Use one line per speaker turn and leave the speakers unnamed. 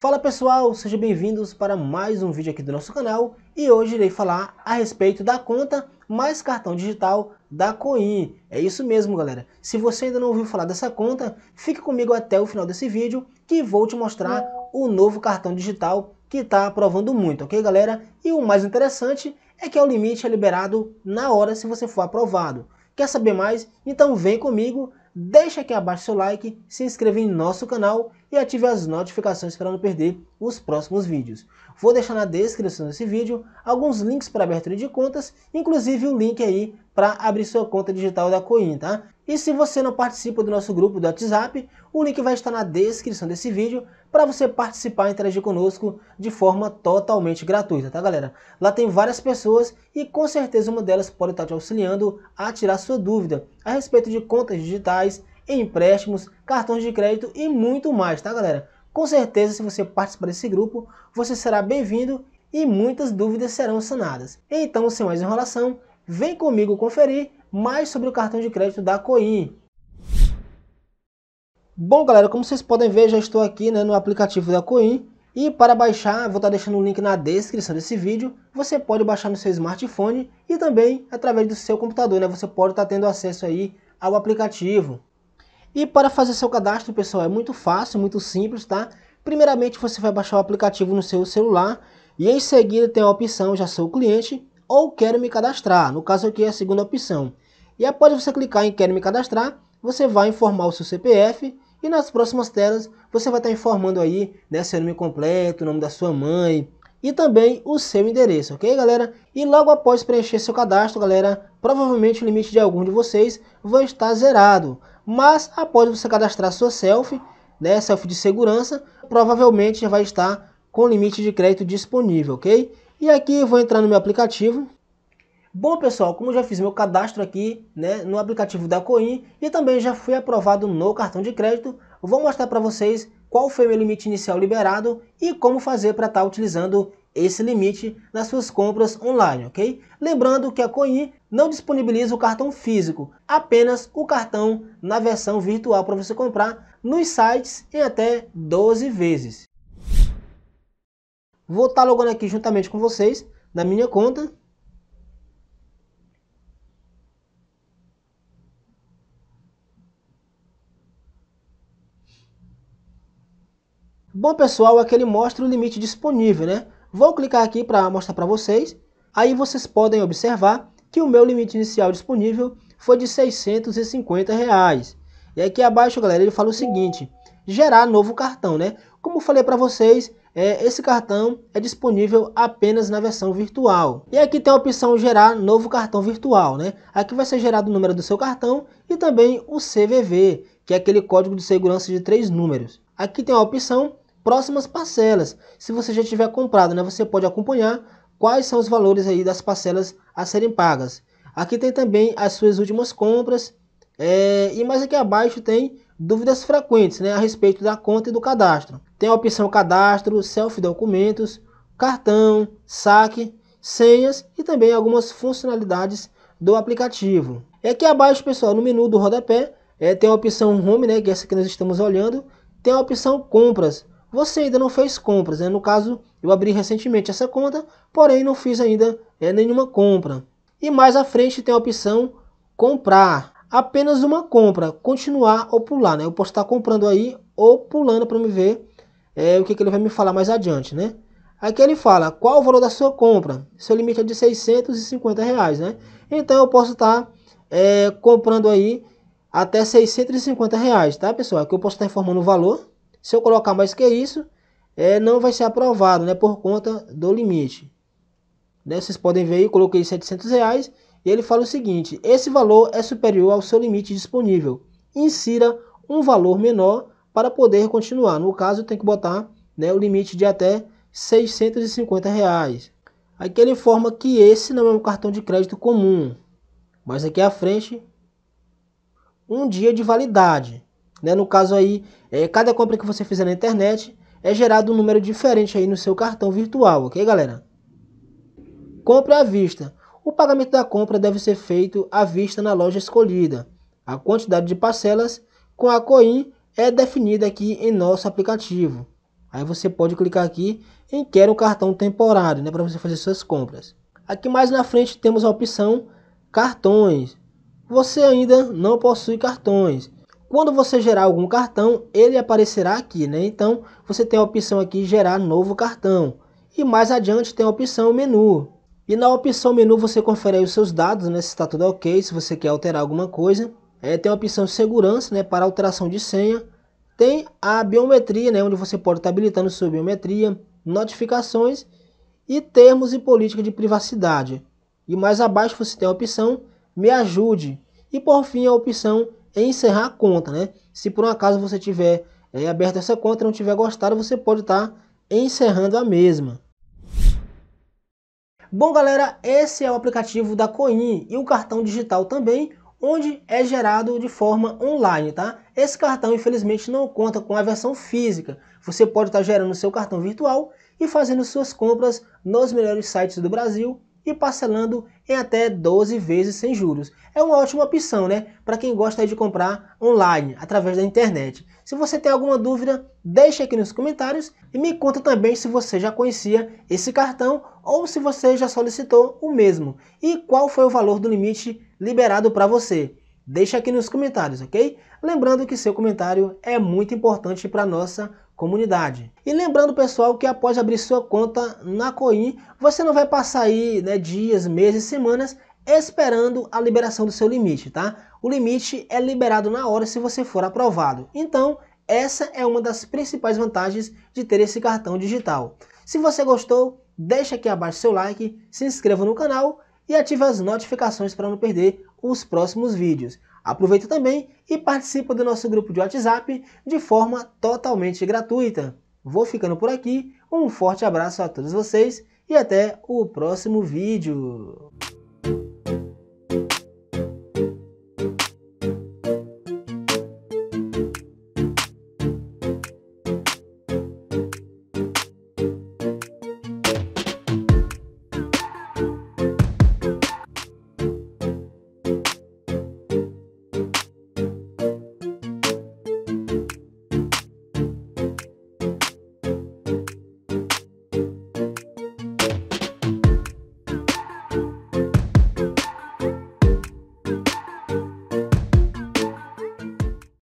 Fala pessoal, sejam bem-vindos para mais um vídeo aqui do nosso canal e hoje irei falar a respeito da conta mais cartão digital da Coin. É isso mesmo, galera. Se você ainda não ouviu falar dessa conta, fique comigo até o final desse vídeo que vou te mostrar o novo cartão digital que está aprovando muito, ok, galera? E o mais interessante é que é o limite é liberado na hora se você for aprovado. Quer saber mais? Então vem comigo, deixa aqui abaixo seu like, se inscreva em nosso canal e ative as notificações para não perder os próximos vídeos. Vou deixar na descrição desse vídeo alguns links para abertura de contas, inclusive o link aí para abrir sua conta digital da Coin, tá? E se você não participa do nosso grupo do WhatsApp, o link vai estar na descrição desse vídeo para você participar e interagir conosco de forma totalmente gratuita, tá galera? Lá tem várias pessoas e com certeza uma delas pode estar te auxiliando a tirar sua dúvida a respeito de contas digitais, empréstimos, cartões de crédito e muito mais, tá galera? Com certeza, se você participar desse grupo, você será bem-vindo e muitas dúvidas serão sanadas. Então, sem mais enrolação, vem comigo conferir mais sobre o cartão de crédito da Coin. Bom, galera, como vocês podem ver, já estou aqui né, no aplicativo da Coin. E para baixar, vou estar deixando o link na descrição desse vídeo. Você pode baixar no seu smartphone e também através do seu computador, né? Você pode estar tendo acesso aí ao aplicativo. E para fazer seu cadastro, pessoal, é muito fácil, muito simples, tá? Primeiramente, você vai baixar o aplicativo no seu celular e em seguida tem a opção já sou cliente ou quero me cadastrar, no caso aqui é a segunda opção. E após você clicar em quero me cadastrar, você vai informar o seu CPF e nas próximas telas você vai estar informando aí né, seu nome completo, o nome da sua mãe e também o seu endereço, ok galera? E logo após preencher seu cadastro, galera, provavelmente o limite de algum de vocês vai estar zerado. Mas após você cadastrar sua selfie, né, selfie de segurança, provavelmente já vai estar com limite de crédito disponível, ok? E aqui eu vou entrar no meu aplicativo. Bom pessoal, como já fiz meu cadastro aqui né, no aplicativo da Coin e também já fui aprovado no cartão de crédito, vou mostrar para vocês qual foi meu limite inicial liberado e como fazer para estar tá utilizando esse limite nas suas compras online, ok? Lembrando que a Coin não disponibiliza o cartão físico, apenas o cartão na versão virtual para você comprar nos sites em até 12 vezes. Vou estar tá logando aqui juntamente com vocês na minha conta. Bom pessoal, aqui ele mostra o limite disponível, né? Vou clicar aqui para mostrar para vocês. Aí vocês podem observar que o meu limite inicial disponível foi de 650 reais. E aqui abaixo, galera, ele fala o seguinte, gerar novo cartão, né? Como falei para vocês, é, esse cartão é disponível apenas na versão virtual. E aqui tem a opção gerar novo cartão virtual, né? Aqui vai ser gerado o número do seu cartão e também o CVV, que é aquele código de segurança de três números. Aqui tem a opção próximas parcelas. Se você já tiver comprado, né, você pode acompanhar quais são os valores aí das parcelas a serem pagas. Aqui tem também as suas últimas compras é, e mais aqui abaixo tem dúvidas frequentes né, a respeito da conta e do cadastro. Tem a opção cadastro, self-documentos, cartão, saque, senhas e também algumas funcionalidades do aplicativo. E aqui abaixo, pessoal, no menu do rodapé, é, tem a opção Home, né, que é essa que nós estamos olhando, tem a opção Compras você ainda não fez compras. Né? No caso, eu abri recentemente essa conta, porém não fiz ainda é, nenhuma compra. E mais à frente tem a opção comprar. Apenas uma compra, continuar ou pular. Né? Eu posso estar comprando aí ou pulando para me ver é, o que, que ele vai me falar mais adiante. Né? Aqui ele fala qual o valor da sua compra. Seu limite é de 650 reais, né? Então eu posso estar é, comprando aí até 650 reais, tá pessoal? Aqui eu posso estar informando o valor. Se eu colocar mais que isso, é, não vai ser aprovado né, por conta do limite. Né, vocês podem ver, eu coloquei 700 reais e ele fala o seguinte, esse valor é superior ao seu limite disponível. Insira um valor menor para poder continuar. No caso, tem que botar né, o limite de até 650 reais. Aqui ele informa que esse não é um cartão de crédito comum, mas aqui à frente, um dia de validade. Né? No caso aí, é, cada compra que você fizer na internet é gerado um número diferente aí no seu cartão virtual, ok galera? Compra à vista. O pagamento da compra deve ser feito à vista na loja escolhida. A quantidade de parcelas com a COIN é definida aqui em nosso aplicativo. Aí você pode clicar aqui em quero um cartão temporário, né, para você fazer suas compras. Aqui mais na frente temos a opção cartões. Você ainda não possui cartões, quando você gerar algum cartão, ele aparecerá aqui, né? Então, você tem a opção aqui gerar novo cartão. E mais adiante tem a opção menu. E na opção menu você confere os seus dados, né? Se está tudo ok, se você quer alterar alguma coisa. É, tem a opção segurança, né? Para alteração de senha. Tem a biometria, né, onde você pode estar tá habilitando sua biometria, notificações e termos e política de privacidade. E mais abaixo você tem a opção Me Ajude e por fim a opção encerrar a conta, né? Se por um acaso você tiver é, aberto essa conta e não tiver gostado, você pode estar tá encerrando a mesma. Bom, galera, esse é o aplicativo da Coin e o cartão digital também, onde é gerado de forma online, tá? Esse cartão, infelizmente, não conta com a versão física. Você pode estar tá gerando seu cartão virtual e fazendo suas compras nos melhores sites do Brasil e parcelando em até 12 vezes sem juros. É uma ótima opção, né? Para quem gosta de comprar online, através da internet. Se você tem alguma dúvida, deixe aqui nos comentários e me conta também se você já conhecia esse cartão ou se você já solicitou o mesmo e qual foi o valor do limite liberado para você. Deixa aqui nos comentários, ok? Lembrando que seu comentário é muito importante para a nossa comunidade. E lembrando, pessoal, que após abrir sua conta na Coin, você não vai passar aí né, dias, meses, semanas esperando a liberação do seu limite, tá? O limite é liberado na hora se você for aprovado. Então, essa é uma das principais vantagens de ter esse cartão digital. Se você gostou, deixa aqui abaixo seu like, se inscreva no canal e ative as notificações para não perder os próximos vídeos. Aproveita também e participa do nosso grupo de WhatsApp de forma totalmente gratuita. Vou ficando por aqui, um forte abraço a todos vocês e até o próximo vídeo.